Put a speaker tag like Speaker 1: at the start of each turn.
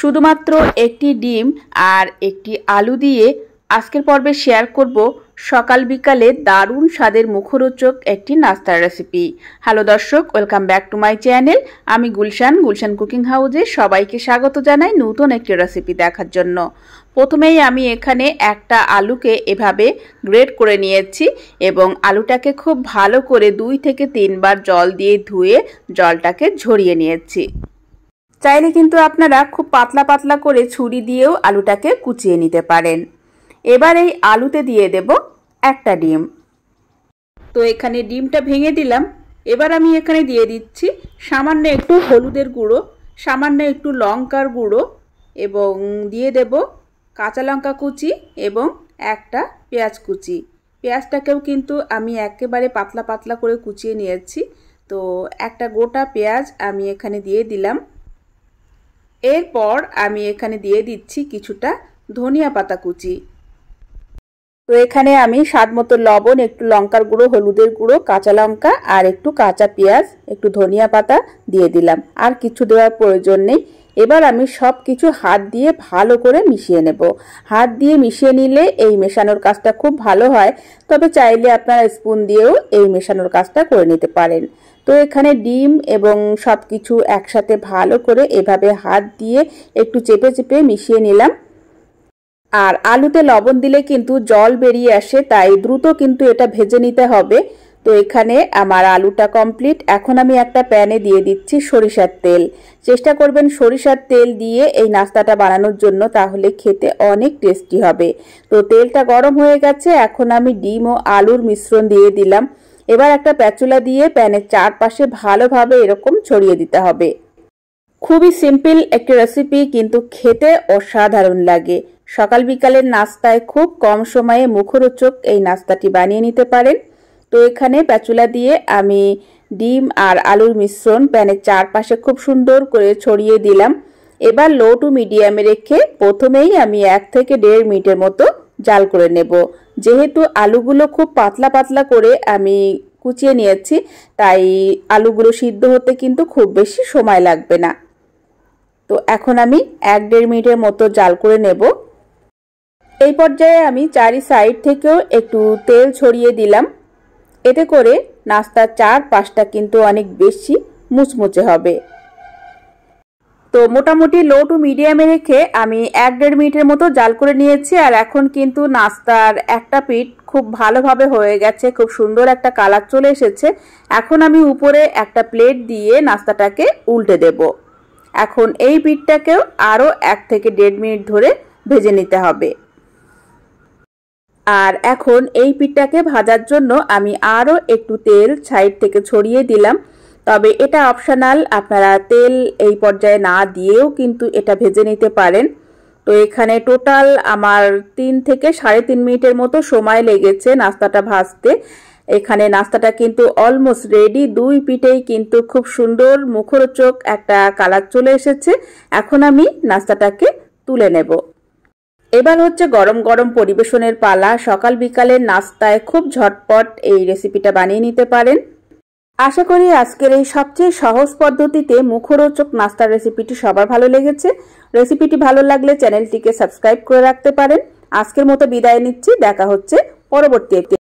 Speaker 1: শুধুমাত্র একটি ডিম আর একটি আলু দিয়ে আজকের পর্বে শেয়ার করব সকাল বিকালে দারুণ স্বাদের মুখরোচক একটি নাস্তার রেসিপি হ্যালো দর্শক welcome back to my channel আমি গুলশান গুলশান কুকিং হাউজে সবাইকে স্বাগত জানাই নতুন একটি রেসিপি দেখার জন্য প্রথমেই আমি এখানে একটা আলুকে এভাবে গ্রেড করে নিয়েছি এবং আলুটাকে খুব ভালো করে দুই থেকে তিনবার জল দিয়ে ধুয়ে জলটাকে ঝরিয়ে নিয়েছি চাইলে কিন্তু আপনারা খুব পাতলা পাতলা করে ছুরি দিয়েও আলুটাকে কুচিয়ে নিতে পারেন এবার এই আলুতে দিয়ে দেব একটা ডিম তো এখানে ডিমটা ভেঙে দিলাম এবার আমি এখানে দিয়ে দিচ্ছি সামান্য একটু হলুদের গুঁড়ো সামান্য একটু লঙ্কার গুঁড়ো এবং দিয়ে দেব কাঁচা লঙ্কা কুচি এবং একটা পেঁয়াজ কুচি পেঁয়াজটাকেও কিন্তু আমি একেবারে পাতলা পাতলা করে কুচিয়ে নিয়েছি তো একটা গোটা পেঁয়াজ আমি এখানে দিয়ে দিলাম এরপর আমি এখানে দিয়ে দিচ্ছি কিছুটা ধনিয়া পাতা কুচি তো এখানে আমি স্বাদ মতো লবণ একটু লঙ্কার গুঁড়ো হলুদের গুঁড়ো কাঁচা লঙ্কা আর একটু কাঁচা পেঁয়াজ একটু ধনিয়া পাতা দিয়ে দিলাম আর কিছু দেওয়ার প্রয়োজন নেই এবার আমি সব কিছু হাত দিয়ে ভালো করে মিশিয়ে নেব হাত দিয়ে মিশিয়ে নিলে এই মেশানোর কাজটা খুব ভালো হয় তবে চাইলে আপনারা স্পুন দিয়েও এই মেশানোর কাজটা করে নিতে পারেন তো এখানে ডিম এবং সব কিছু একসাথে ভালো করে এভাবে হাত দিয়ে একটু চেপে চেপে মিশিয়ে নিলাম আর আলুতে লবণ দিলে কিন্তু জল বেরিয়ে আসে তাই দ্রুত কিন্তু এটা ভেজে নিতে হবে তো এখানে আমার আলুটা কমপ্লিট এখন আমি একটা প্যানে দিয়ে দিচ্ছি সরিষার তেল চেষ্টা করবেন সরিষার তেল দিয়ে এই নাস্তাটা বানানোর জন্য তাহলে খেতে অনেক টেস্টি হবে তো তেলটা গরম হয়ে গেছে এখন আমি ডিম ও আলুর মিশ্রণ দিয়ে দিলাম এবার একটা প্যাচুলা দিয়ে প্যানের চারপাশে ভালোভাবে এরকম ছড়িয়ে দিতে হবে খুবই সিম্পল একটি রেসিপি কিন্তু খেতে অসাধারণ লাগে সকাল বিকালের নাস্তায় খুব কম সময়ে মুখরোচক এই নাস্তাটি বানিয়ে নিতে পারেন তো এখানে প্যাচুলা দিয়ে আমি ডিম আর আলুর মিশ্রণ প্যানের চারপাশে খুব সুন্দর করে ছড়িয়ে দিলাম এবার লো টু মিডিয়ামে রেখে প্রথমেই আমি এক থেকে দেড় মিনিটের মতো জাল করে নেব যেহেতু আলুগুলো খুব পাতলা পাতলা করে আমি কুচিয়ে নিয়েছি তাই আলুগুলো সিদ্ধ হতে কিন্তু খুব বেশি সময় লাগবে না তো এখন আমি এক দেড় মিনিটের মতো জাল করে নেব এই পর্যায়ে আমি চারি সাইড থেকেও একটু তেল ছড়িয়ে দিলাম এতে করে নাস্তার চার পাঁচটা কিন্তু অনেক বেশি মুচমুচে হবে তো মোটামুটি লো টু মিডিয়ামে রেখে আমি এক দেড় মিনিটের মতো জাল করে নিয়েছি আর এখন কিন্তু নাস্তার একটা পিঠ খুব ভালোভাবে হয়ে গেছে খুব সুন্দর একটা কালার চলে এসেছে এখন আমি উপরে একটা প্লেট দিয়ে নাস্তাটাকে উল্টে দেব এখন এই পিঠটাকেও আরও এক থেকে দেড় মিনিট ধরে ভেজে নিতে হবে আর এখন এই পিঠটাকে ভাজার জন্য আমি আরও একটু তেল সাইড থেকে ছড়িয়ে দিলাম তবে এটা অপশানাল আপনারা তেল এই পর্যায়ে না দিয়েও কিন্তু এটা ভেজে নিতে পারেন তো এখানে টোটাল আমার তিন থেকে সাড়ে তিন মিনিটের মতো সময় লেগেছে নাস্তাটা ভাজতে এখানে নাস্তাটা কিন্তু অলমোস্ট রেডি দুই পিঠেই কিন্তু খুব সুন্দর মুখরোচক একটা কালার চলে এসেছে এখন আমি নাস্তাটাকে তুলে নেব এবার হচ্ছে গরম গরম পরিবেশনের পালা সকাল বিকালের নাস্তায় খুব ঝটপট এই রেসিপিটা বানিয়ে নিতে পারেন আশা করি আজকের এই সবচেয়ে সহজ পদ্ধতিতে মুখরোচক নাস্তার রেসিপিটি সবার ভালো লেগেছে রেসিপিটি ভালো লাগলে চ্যানেলটিকে সাবস্ক্রাইব করে রাখতে পারেন আজকের মতো বিদায় নিচ্ছি দেখা হচ্ছে পরবর্তী